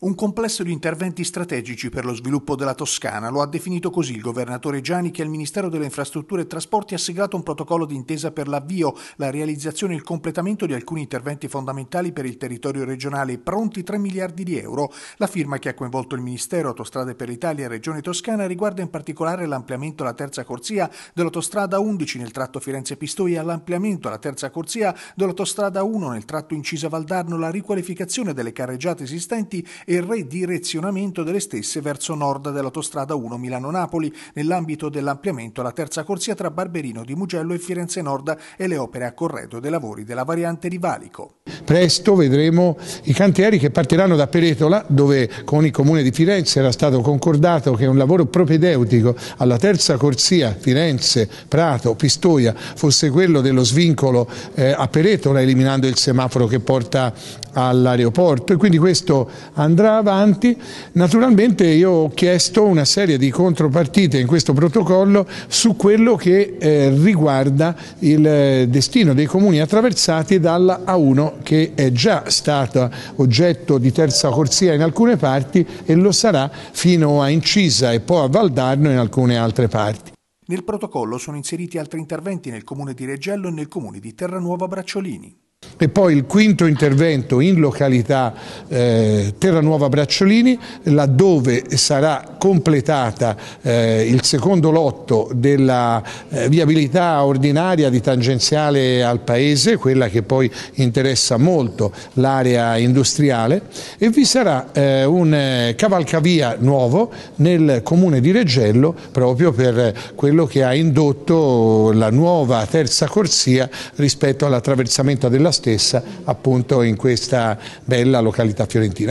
Un complesso di interventi strategici per lo sviluppo della Toscana lo ha definito così il governatore Gianni che al Ministero delle Infrastrutture e Trasporti ha siglato un protocollo d'intesa per l'avvio, la realizzazione e il completamento di alcuni interventi fondamentali per il territorio regionale, pronti 3 miliardi di euro. La firma che ha coinvolto il Ministero, Autostrade per l'Italia e Regione Toscana riguarda in particolare l'ampliamento alla terza corsia dell'autostrada 11 nel tratto Firenze-Pistoia, l'ampliamento alla terza corsia dell'autostrada 1 nel tratto Incisa-Valdarno, la riqualificazione delle carreggiate esistenti e redirezionamento delle stesse verso nord dell'autostrada 1 Milano-Napoli, nell'ambito dell'ampliamento alla terza corsia tra Barberino di Mugello e Firenze Nord e le opere a corredo dei lavori della variante di Valico presto vedremo i cantieri che partiranno da Peretola dove con il Comune di Firenze era stato concordato che un lavoro propedeutico alla terza corsia Firenze, Prato, Pistoia fosse quello dello svincolo eh, a Peretola eliminando il semaforo che porta all'aeroporto e quindi questo andrà avanti. Naturalmente io ho chiesto una serie di contropartite in questo protocollo su quello che eh, riguarda il eh, destino dei comuni attraversati dalla A1 che che è già stata oggetto di terza corsia in alcune parti e lo sarà fino a Incisa e poi a Valdarno in alcune altre parti. Nel protocollo sono inseriti altri interventi nel comune di Reggello e nel comune di Terranuova Bracciolini e poi il quinto intervento in località eh, Terranuova Bracciolini laddove sarà completata eh, il secondo lotto della eh, viabilità ordinaria di tangenziale al paese, quella che poi interessa molto l'area industriale e vi sarà eh, un eh, cavalcavia nuovo nel comune di Reggello proprio per quello che ha indotto la nuova terza corsia rispetto all'attraversamento della stessa stessa appunto in questa bella località fiorentina.